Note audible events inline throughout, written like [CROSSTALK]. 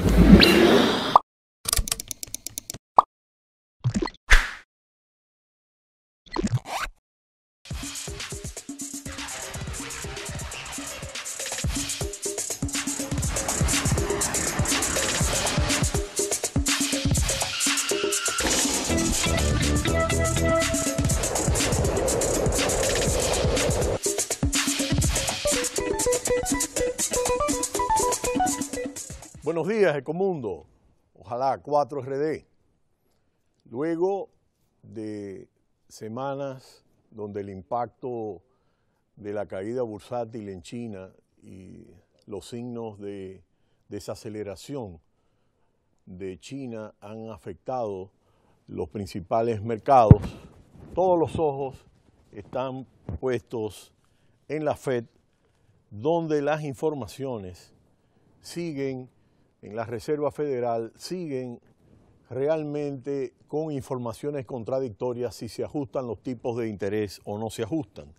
Thank you. Buenos días, Ecomundo. Ojalá 4RD. Luego de semanas donde el impacto de la caída bursátil en China y los signos de desaceleración de China han afectado los principales mercados, todos los ojos están puestos en la Fed, donde las informaciones siguen en la Reserva Federal siguen realmente con informaciones contradictorias si se ajustan los tipos de interés o no se ajustan.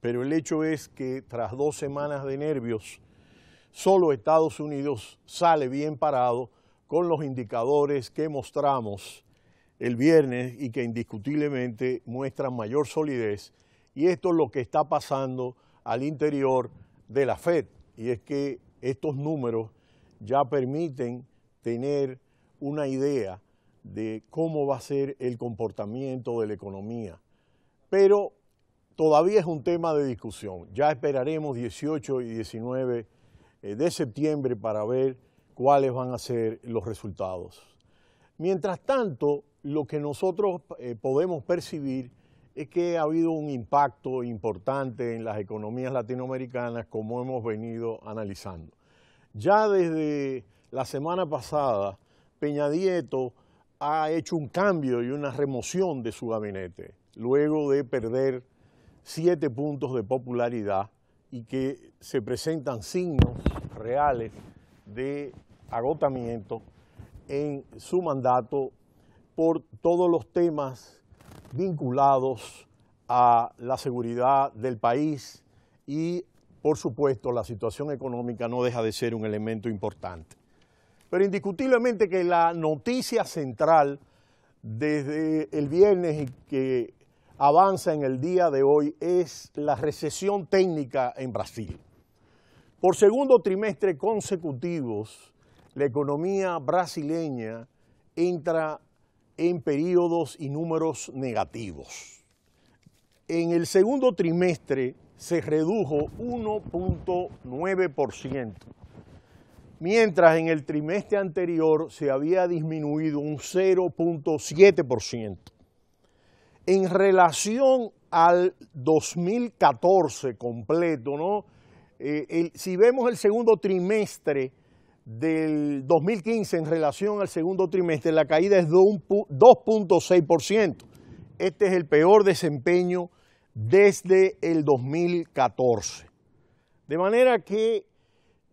Pero el hecho es que tras dos semanas de nervios, solo Estados Unidos sale bien parado con los indicadores que mostramos el viernes y que indiscutiblemente muestran mayor solidez. Y esto es lo que está pasando al interior de la Fed. Y es que estos números ya permiten tener una idea de cómo va a ser el comportamiento de la economía. Pero todavía es un tema de discusión. Ya esperaremos 18 y 19 eh, de septiembre para ver cuáles van a ser los resultados. Mientras tanto, lo que nosotros eh, podemos percibir es que ha habido un impacto importante en las economías latinoamericanas como hemos venido analizando. Ya desde la semana pasada, Peña Nieto ha hecho un cambio y una remoción de su gabinete, luego de perder siete puntos de popularidad y que se presentan signos reales de agotamiento en su mandato por todos los temas vinculados a la seguridad del país y por supuesto, la situación económica no deja de ser un elemento importante. Pero indiscutiblemente que la noticia central desde el viernes y que avanza en el día de hoy es la recesión técnica en Brasil. Por segundo trimestre consecutivos, la economía brasileña entra en periodos y números negativos. En el segundo trimestre se redujo 1.9%, mientras en el trimestre anterior se había disminuido un 0.7%. En relación al 2014 completo, ¿no? Eh, si vemos el segundo trimestre del 2015 en relación al segundo trimestre, la caída es de 2.6%. Este es el peor desempeño desde el 2014. De manera que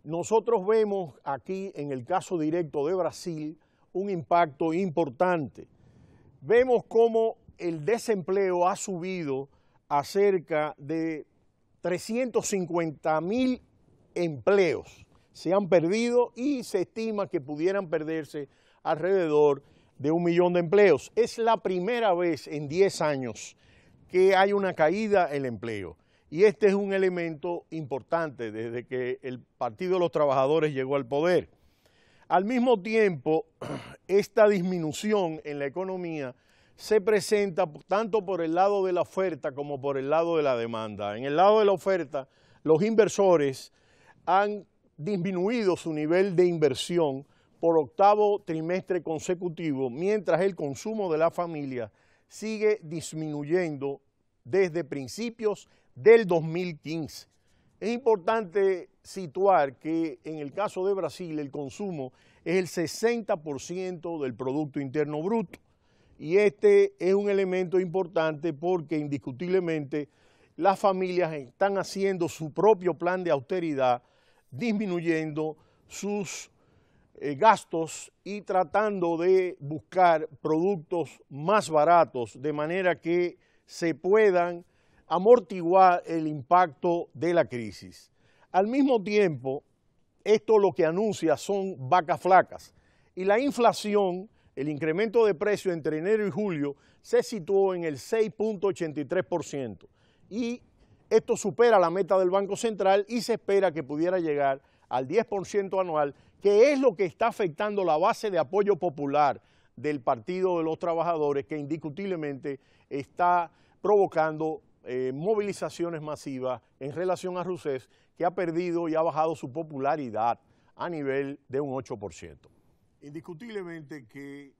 nosotros vemos aquí, en el caso directo de Brasil, un impacto importante. Vemos cómo el desempleo ha subido a cerca de 350 mil empleos. Se han perdido y se estima que pudieran perderse alrededor de un millón de empleos. Es la primera vez en 10 años que hay una caída en el empleo. Y este es un elemento importante desde que el Partido de los Trabajadores llegó al poder. Al mismo tiempo, [CLEARS THROAT] esta disminución en la economía se presenta tanto por el lado de la oferta como por el lado de la demanda. En el lado de la oferta, los inversores han disminuido su nivel de inversión por octavo trimestre consecutivo, mientras el consumo de la familia sigue disminuyendo desde principios del 2015. Es importante situar que en el caso de Brasil el consumo es el 60% del Producto Interno Bruto y este es un elemento importante porque indiscutiblemente las familias están haciendo su propio plan de austeridad, disminuyendo sus eh, gastos y tratando de buscar productos más baratos de manera que se puedan amortiguar el impacto de la crisis. Al mismo tiempo, esto lo que anuncia son vacas flacas y la inflación, el incremento de precio entre enero y julio se situó en el 6.83% y esto supera la meta del Banco Central y se espera que pudiera llegar al 10% anual que es lo que está afectando la base de apoyo popular del Partido de los Trabajadores, que indiscutiblemente está provocando eh, movilizaciones masivas en relación a Rousseff, que ha perdido y ha bajado su popularidad a nivel de un 8%. Indiscutiblemente que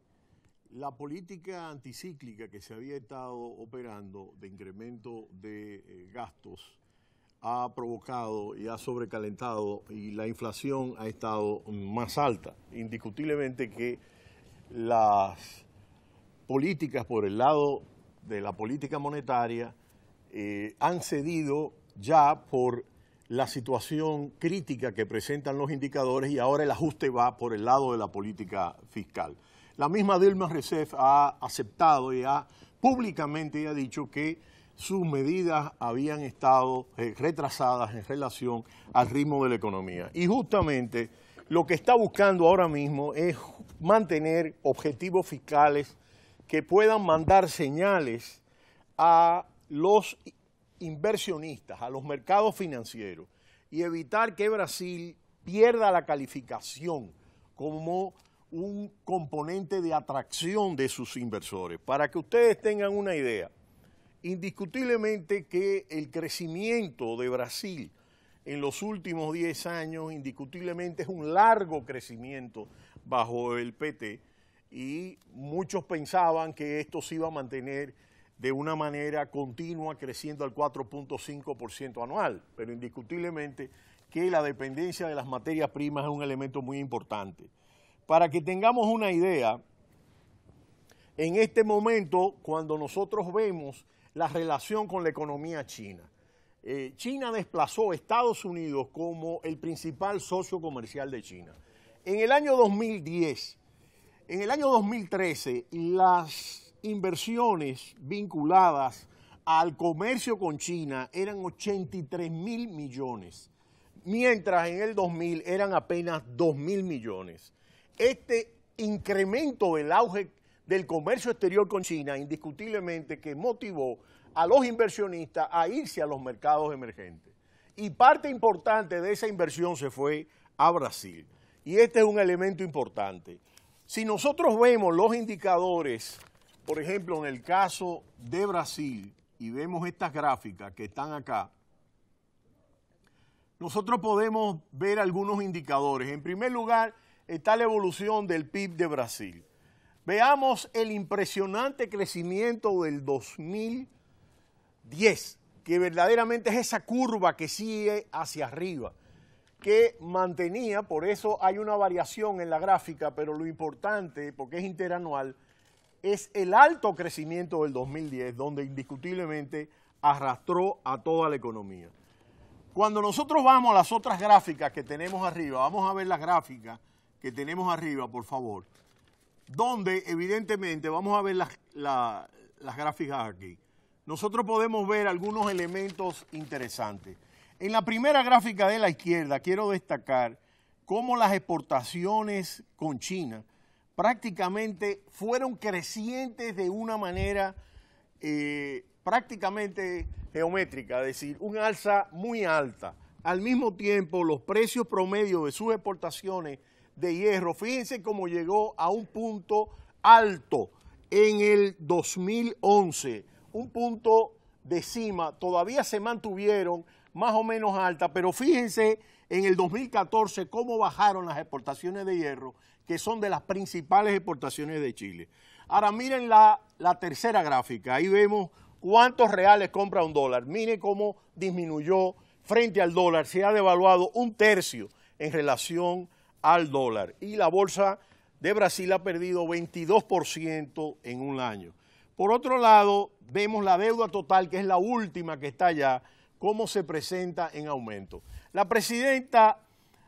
la política anticíclica que se había estado operando de incremento de eh, gastos ha provocado y ha sobrecalentado y la inflación ha estado más alta. Indiscutiblemente que las políticas por el lado de la política monetaria eh, han cedido ya por la situación crítica que presentan los indicadores y ahora el ajuste va por el lado de la política fiscal. La misma Dilma Rousseff ha aceptado y ha públicamente ha dicho que sus medidas habían estado eh, retrasadas en relación al ritmo de la economía. Y justamente lo que está buscando ahora mismo es mantener objetivos fiscales que puedan mandar señales a los inversionistas, a los mercados financieros, y evitar que Brasil pierda la calificación como un componente de atracción de sus inversores. Para que ustedes tengan una idea, Indiscutiblemente que el crecimiento de Brasil en los últimos 10 años, indiscutiblemente es un largo crecimiento bajo el PT y muchos pensaban que esto se iba a mantener de una manera continua creciendo al 4.5% anual, pero indiscutiblemente que la dependencia de las materias primas es un elemento muy importante. Para que tengamos una idea, en este momento, cuando nosotros vemos la relación con la economía china. Eh, china desplazó a Estados Unidos como el principal socio comercial de China. En el año 2010, en el año 2013, las inversiones vinculadas al comercio con China eran 83 mil millones, mientras en el 2000 eran apenas 2 mil millones. Este incremento del auge del comercio exterior con China, indiscutiblemente, que motivó a los inversionistas a irse a los mercados emergentes. Y parte importante de esa inversión se fue a Brasil. Y este es un elemento importante. Si nosotros vemos los indicadores, por ejemplo, en el caso de Brasil, y vemos estas gráficas que están acá, nosotros podemos ver algunos indicadores. En primer lugar, está la evolución del PIB de Brasil. Veamos el impresionante crecimiento del 2010, que verdaderamente es esa curva que sigue hacia arriba, que mantenía, por eso hay una variación en la gráfica, pero lo importante, porque es interanual, es el alto crecimiento del 2010, donde indiscutiblemente arrastró a toda la economía. Cuando nosotros vamos a las otras gráficas que tenemos arriba, vamos a ver las gráficas que tenemos arriba, por favor donde evidentemente, vamos a ver las, gráficas aquí, nosotros podemos ver algunos elementos interesantes. En la primera gráfica de la izquierda quiero destacar cómo las exportaciones con China prácticamente fueron crecientes de una manera eh, prácticamente geométrica, es decir, un alza muy alta. Al mismo tiempo, los precios promedios de sus exportaciones de hierro. Fíjense cómo llegó a un punto alto en el 2011, un punto de cima, todavía se mantuvieron más o menos alta, pero fíjense en el 2014 cómo bajaron las exportaciones de hierro, que son de las principales exportaciones de Chile. Ahora miren la, la tercera gráfica, ahí vemos cuántos reales compra un dólar. Miren cómo disminuyó frente al dólar, se ha devaluado un tercio en relación al dólar. Y la bolsa de Brasil ha perdido 22% en un año. Por otro lado, vemos la deuda total, que es la última que está allá, cómo se presenta en aumento. La presidenta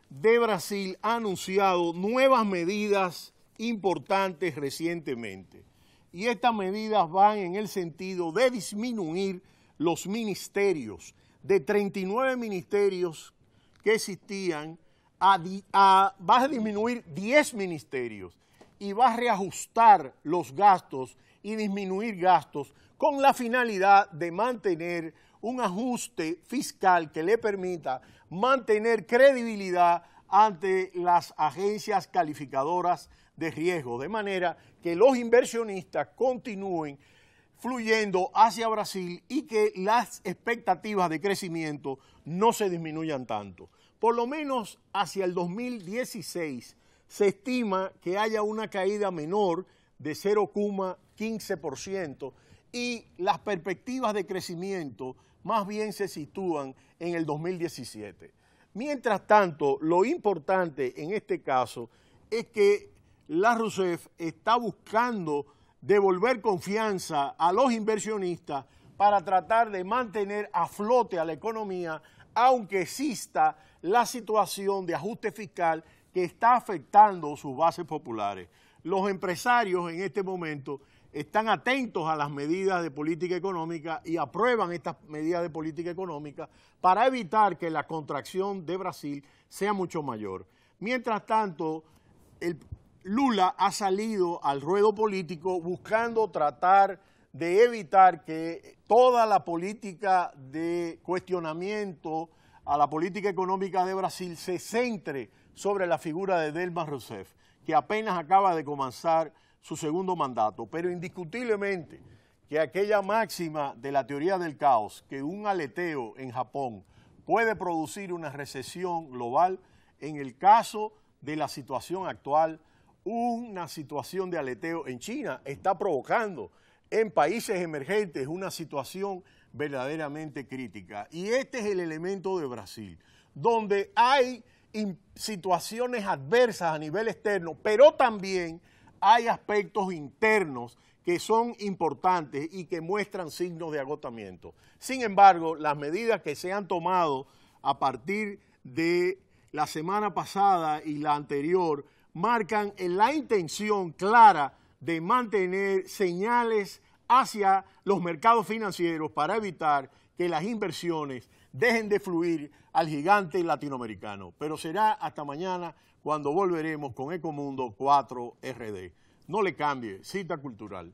de Brasil ha anunciado nuevas medidas importantes recientemente. Y estas medidas van en el sentido de disminuir los ministerios, de 39 ministerios que existían a, a, vas a disminuir 10 ministerios y vas a reajustar los gastos y disminuir gastos con la finalidad de mantener un ajuste fiscal que le permita mantener credibilidad ante las agencias calificadoras de riesgo, de manera que los inversionistas continúen fluyendo hacia Brasil y que las expectativas de crecimiento no se disminuyan tanto por lo menos hacia el 2016 se estima que haya una caída menor de 0,15% y las perspectivas de crecimiento más bien se sitúan en el 2017. Mientras tanto, lo importante en este caso es que la RUSEF está buscando devolver confianza a los inversionistas para tratar de mantener a flote a la economía, aunque exista la situación de ajuste fiscal que está afectando sus bases populares. Los empresarios en este momento están atentos a las medidas de política económica y aprueban estas medidas de política económica para evitar que la contracción de Brasil sea mucho mayor. Mientras tanto, Lula ha salido al ruedo político buscando tratar de evitar que toda la política de cuestionamiento a la política económica de Brasil se centre sobre la figura de Delma Rousseff, que apenas acaba de comenzar su segundo mandato, pero indiscutiblemente que aquella máxima de la teoría del caos, que un aleteo en Japón puede producir una recesión global, en el caso de la situación actual, una situación de aleteo en China está provocando en países emergentes una situación verdaderamente crítica. Y este es el elemento de Brasil, donde hay situaciones adversas a nivel externo, pero también hay aspectos internos que son importantes y que muestran signos de agotamiento. Sin embargo, las medidas que se han tomado a partir de la semana pasada y la anterior marcan la intención clara de mantener señales hacia los mercados financieros para evitar que las inversiones dejen de fluir al gigante latinoamericano. Pero será hasta mañana cuando volveremos con Ecomundo 4 RD. No le cambie, cita cultural.